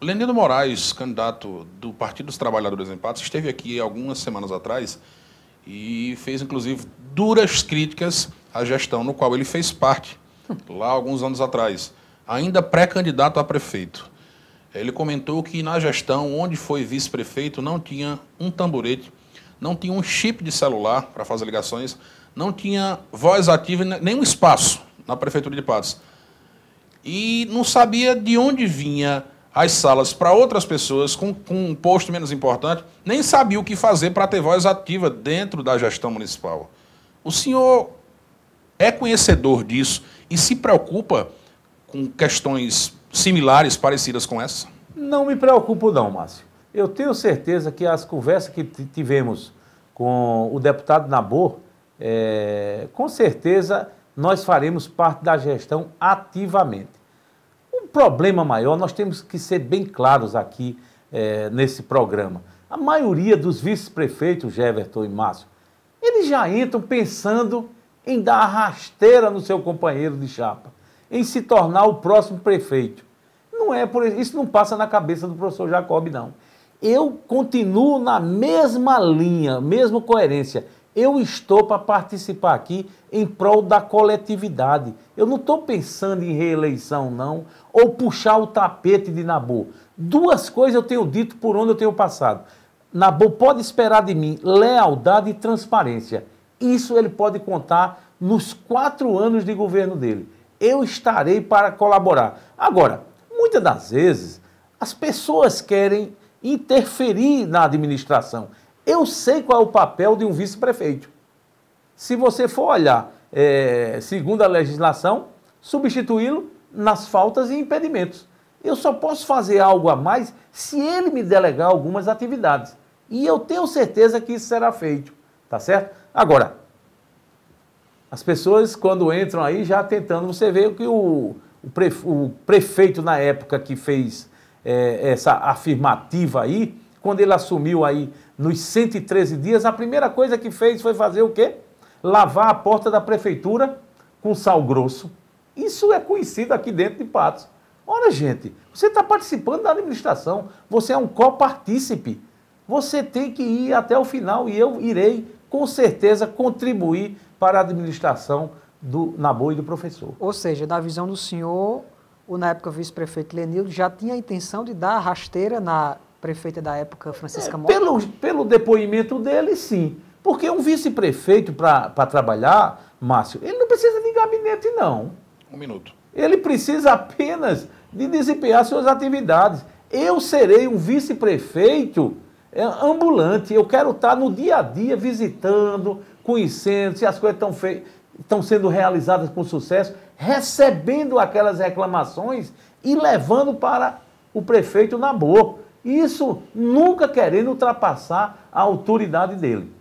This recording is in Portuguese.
Lenino Moraes, candidato do Partido dos Trabalhadores em Patos, esteve aqui algumas semanas atrás e fez, inclusive, duras críticas à gestão no qual ele fez parte, lá alguns anos atrás, ainda pré-candidato a prefeito. Ele comentou que na gestão onde foi vice-prefeito não tinha um tamborete, não tinha um chip de celular para fazer ligações, não tinha voz ativa, nenhum espaço na prefeitura de Patos. E não sabia de onde vinha as salas para outras pessoas com, com um posto menos importante, nem sabia o que fazer para ter voz ativa dentro da gestão municipal. O senhor é conhecedor disso e se preocupa com questões similares, parecidas com essa? Não me preocupo não, Márcio. Eu tenho certeza que as conversas que tivemos com o deputado Nabor, é, com certeza nós faremos parte da gestão ativamente problema maior, nós temos que ser bem claros aqui é, nesse programa. A maioria dos vice-prefeitos, Geverton e Márcio, eles já entram pensando em dar rasteira no seu companheiro de chapa, em se tornar o próximo prefeito. Não é por isso não passa na cabeça do professor Jacob não. Eu continuo na mesma linha, mesma coerência. Eu estou para participar aqui em prol da coletividade. Eu não estou pensando em reeleição, não, ou puxar o tapete de Nabu. Duas coisas eu tenho dito por onde eu tenho passado. Nabu pode esperar de mim lealdade e transparência. Isso ele pode contar nos quatro anos de governo dele. Eu estarei para colaborar. Agora, muitas das vezes, as pessoas querem interferir na administração. Eu sei qual é o papel de um vice-prefeito. Se você for olhar, é, segundo a legislação, substituí-lo nas faltas e impedimentos. Eu só posso fazer algo a mais se ele me delegar algumas atividades. E eu tenho certeza que isso será feito, tá certo? Agora, as pessoas quando entram aí já tentando, você vê que o, o, o prefeito na época que fez é, essa afirmativa aí, quando ele assumiu aí nos 113 dias, a primeira coisa que fez foi fazer o quê? Lavar a porta da prefeitura com sal grosso. Isso é conhecido aqui dentro de Patos. Olha, gente, você está participando da administração, você é um copartícipe. Você tem que ir até o final e eu irei, com certeza, contribuir para a administração do Nabo e do professor. Ou seja, na visão do senhor, o na época vice-prefeito Lenildo já tinha a intenção de dar rasteira na prefeita da época, Francisca é, Mota? pelo, pelo depoimento dele, sim. Porque um vice-prefeito, para trabalhar, Márcio, ele não precisa de gabinete, não. Um minuto. Ele precisa apenas de desempenhar suas atividades. Eu serei um vice-prefeito é, ambulante. Eu quero estar no dia a dia visitando, conhecendo se as coisas estão feitas estão sendo realizadas com sucesso, recebendo aquelas reclamações e levando para o prefeito na boa. Isso nunca querendo ultrapassar a autoridade dele.